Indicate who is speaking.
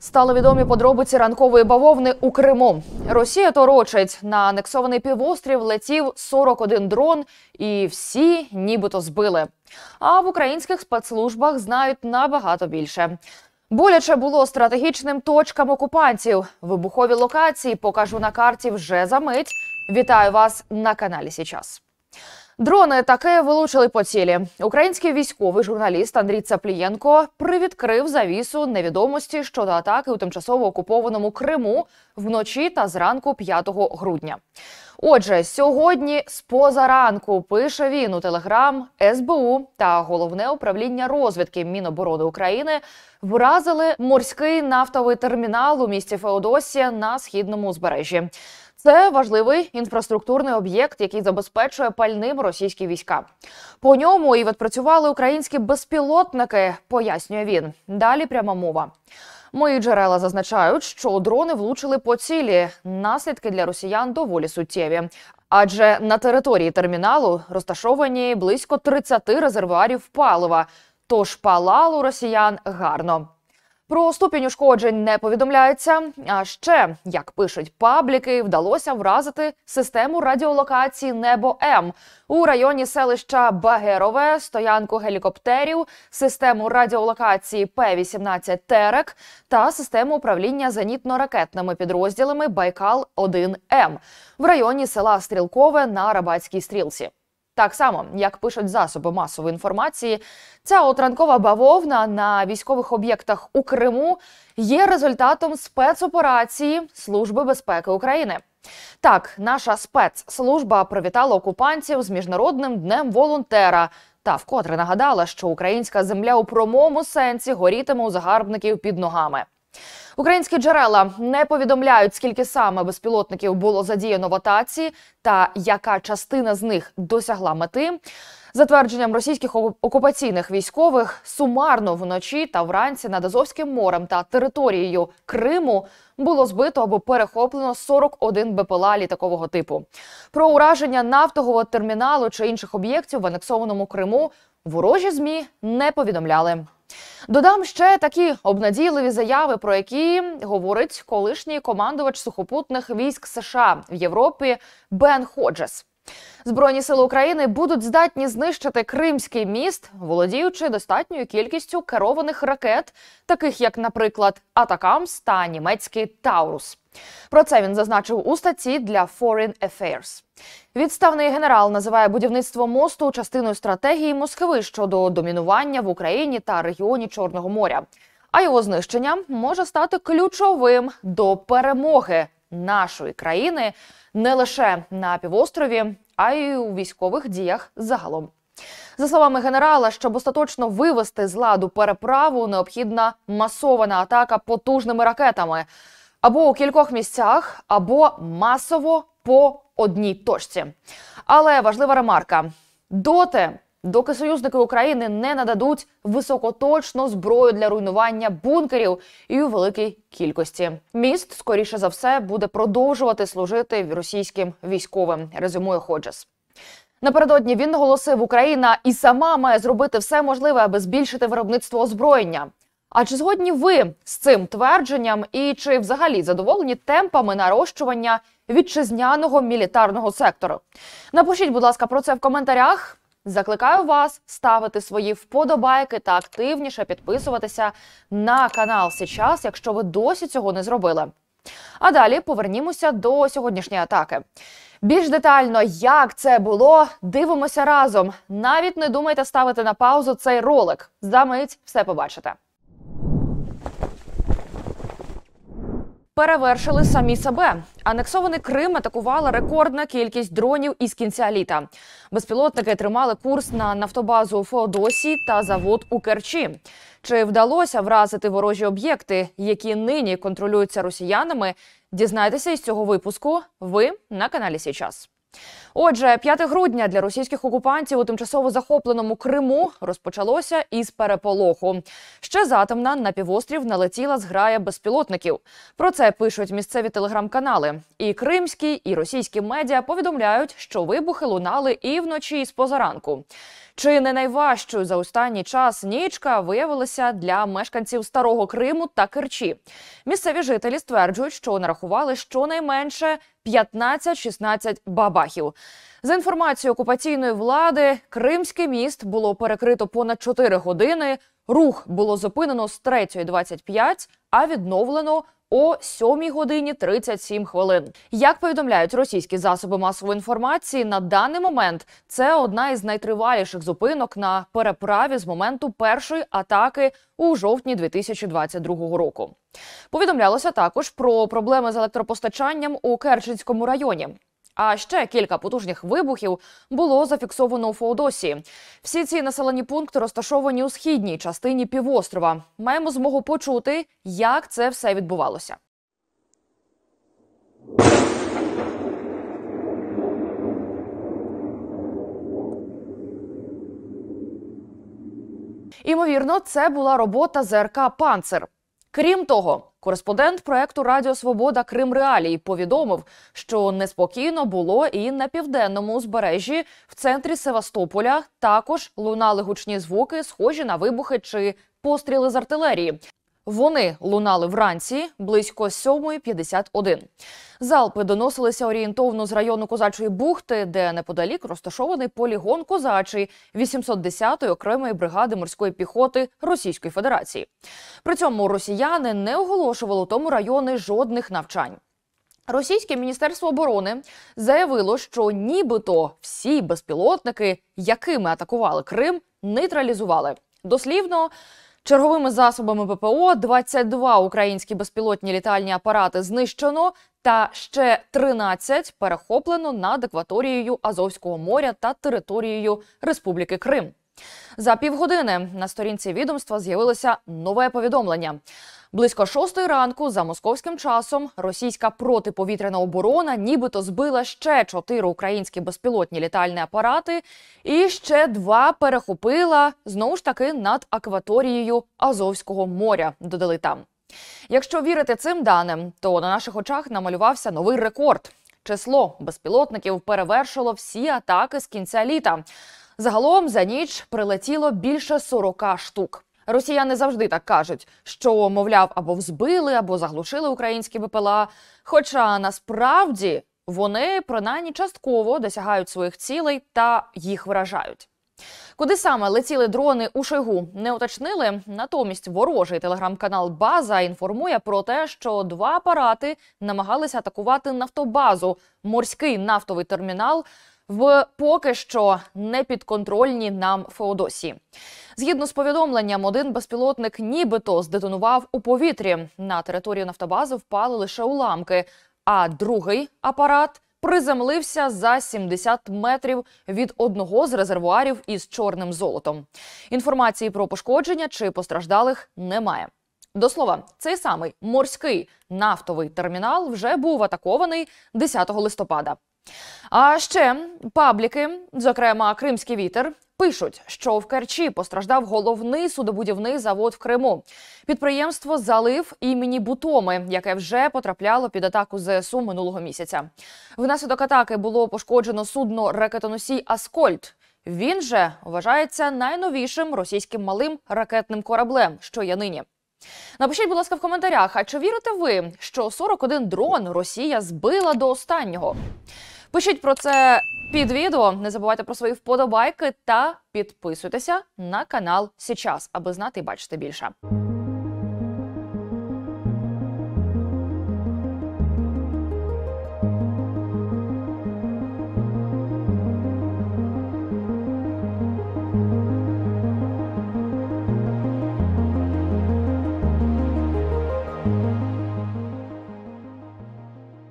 Speaker 1: Стали відомі подробиці ранкової бавовни у Криму. Росія торочить на анексований півострів летів 41 дрон, і всі нібито збили. А в українських спецслужбах знають набагато більше. Боляче було стратегічним точкам окупантів. Вибухові локації покажу на карті вже за мить. Вітаю вас на каналі Січас. Дрони таки вилучили по цілі. Український військовий журналіст Андрій Цаплієнко привідкрив завісу невідомості щодо атаки у тимчасово окупованому Криму вночі та зранку 5 грудня. Отже, сьогодні з позаранку пише він у телеграм СБУ та головне управління розвідки Міноборони України вразили морський нафтовий термінал у місті Феодосія на східному узбережжі. Це важливий інфраструктурний об'єкт, який забезпечує пальним російські війська. По ньому і відпрацювали українські безпілотники, пояснює він. Далі пряма мова. Мої джерела зазначають, що дрони влучили по цілі. Наслідки для росіян доволі суттєві. Адже на території терміналу розташовані близько 30 резервуарів палива. Тож палало росіян гарно. Про ступінь ушкоджень не повідомляється. А ще як пишуть пабліки, вдалося вразити систему радіолокації Небо М у районі селища Багерове, стоянку гелікоптерів, систему радіолокації П-18 Терек та систему управління зенітно-ракетними підрозділами Байкал 1 М в районі села Стрілкове на Рабацькій стрілці. Так само, як пишуть засоби масової інформації, ця отранкова бавовна на військових об'єктах у Криму є результатом спецоперації Служби безпеки України. Так, наша спецслужба привітала окупантів з міжнародним днем волонтера. Та вкотре нагадала, що українська земля у прямому сенсі горітиме у загарбників під ногами. Українські джерела не повідомляють, скільки саме безпілотників було задіяно в атаці, та яка частина з них досягла мети. Затвердженням російських окупаційних військових, сумарно вночі та вранці над Азовським морем та територією Криму було збито або перехоплено 41 БПЛА літакового типу. Про ураження нафтового терміналу чи інших об'єктів в анексованому Криму ворожі змі не повідомляли. Додам ще такі обнадійливі заяви, про які говорить колишній командувач сухопутних військ США в Європі Бен Ходжес. Збройні сили України будуть здатні знищити Кримський міст, володіючи достатньою кількістю керованих ракет, таких як, наприклад, Атакамс та німецький Таурус. Про це він зазначив у статті для Foreign Affairs. Відставний генерал називає будівництво мосту частиною стратегії Москви щодо домінування в Україні та регіоні Чорного моря. А його знищення може стати ключовим до перемоги нашої країни не лише на півострові, а й у військових діях загалом. За словами генерала, щоб остаточно вивести з ладу переправу, необхідна масована атака потужними ракетами або у кількох місцях, або масово по одній точці. Але важлива ремарка доти. Доки союзники України не нададуть високоточну зброю для руйнування бункерів і у великій кількості, міст скоріше за все буде продовжувати служити російським військовим. Резюмує Ходжес. Напередодні він наголосив, Україна і сама має зробити все можливе, аби збільшити виробництво озброєння. А чи згодні ви з цим твердженням, і чи взагалі задоволені темпами нарощування вітчизняного мілітарного сектору? Напишіть, будь ласка, про це в коментарях. Закликаю вас ставити свої вподобайки та активніше підписуватися на канал Сейчас, якщо ви досі цього не зробили. А далі повернімося до сьогоднішньої атаки. Більш детально, як це було, дивимося разом. Навіть не думайте ставити на паузу цей ролик. За мить все побачите. перевершили самі себе. Анексований Крим атакувала рекордна кількість дронів із кінця літа. Безпілотники тримали курс на нафтобазу у Феодосії та завод у Керчі. Чи вдалося вразити ворожі об'єкти, які нині контролюються росіянами? Дізнайтеся із цього випуску. Ви на каналі Січас. Отже, 5 грудня для російських окупантів у тимчасово захопленому Криму розпочалося із переполоху. Ще затемна на півострів налетіла зграя безпілотників. Про це пишуть місцеві телеграм-канали. І кримські, і російські медіа повідомляють, що вибухи лунали і вночі, і з позаранку. Чи не найважчою за останній час нічка виявилася для мешканців старого Криму та Керчі? Місцеві жителі стверджують, що нарахували щонайменше 15-16 бабахів. За інформацією окупаційної влади, кримське міст було перекрито понад 4 години. Рух було зупинено з 3.25, а відновлено о 7 годині 37 хвилин. Як повідомляють російські засоби масової інформації, на даний момент це одна із найтриваліших зупинок на переправі з моменту першої атаки у жовтні 2022 року. Повідомлялося також про проблеми з електропостачанням у Керченському районі. А ще кілька потужних вибухів було зафіксовано у Феодосії. Всі ці населені пункти розташовані у східній частині півострова. Маємо змогу почути, як це все відбувалося. Імовірно, це була робота ЗРК Панцер. Крім того, кореспондент проекту Радіо Свобода Крим Реалій повідомив, що неспокійно було і на південному узбережжі в центрі Севастополя також лунали гучні звуки, схожі на вибухи чи постріли з артилерії. Вони лунали вранці близько 7.51. Залпи доносилися орієнтовно з району козачої бухти, де неподалік розташований полігон козачий 810-ї окремої бригади морської піхоти Російської Федерації. При цьому росіяни не оголошували у тому райони жодних навчань. Російське міністерство оборони заявило, що нібито всі безпілотники, якими атакували Крим, нейтралізували дослівно. Черговими засобами ППО 22 українські безпілотні літальні апарати знищено, та ще 13 перехоплено над акваторією Азовського моря та територією Республіки Крим. За півгодини на сторінці відомства з'явилося нове повідомлення. Близько шостої ранку за московським часом російська протиповітряна оборона нібито збила ще чотири українські безпілотні літальні апарати, і ще два перехопила знову ж таки над акваторією Азовського моря. Додали там. Якщо вірити цим даним, то на наших очах намалювався новий рекорд. Число безпілотників перевершило всі атаки з кінця літа. Загалом за ніч прилетіло більше 40 штук. Росіяни завжди так кажуть, що мовляв або взбили, або заглушили українські БПЛА. Хоча насправді вони принаймні частково досягають своїх цілей та їх вражають. Куди саме летіли дрони у Шигу не уточнили. Натомість ворожий телеграм-канал База інформує про те, що два апарати намагалися атакувати нафтобазу, морський нафтовий термінал в поки що не підконтрольні нам Феодосії. Згідно з повідомленням, один безпілотник нібито здетонував у повітрі. На територію Нафтобази впали лише уламки, а другий апарат. Приземлився за 70 метрів від одного з резервуарів із чорним золотом. Інформації про пошкодження чи постраждалих немає. До слова, цей самий морський нафтовий термінал вже був атакований 10 листопада. А ще пабліки, зокрема Кримський вітер, пишуть, що в Керчі постраждав головний судобудівний завод в Криму. Підприємство залив імені Бутоми, яке вже потрапляло під атаку ЗСУ минулого місяця. Внаслідок атаки було пошкоджено судно ракетоносій Аскольд. Він же вважається найновішим російським малим ракетним кораблем, що є нині. Напишіть, будь ласка, в коментарях. А чи вірите ви, що 41 дрон Росія збила до останнього? Пишіть про це під відео. Не забувайте про свої вподобайки та підписуйтеся на канал Січас, аби знати і бачити більше.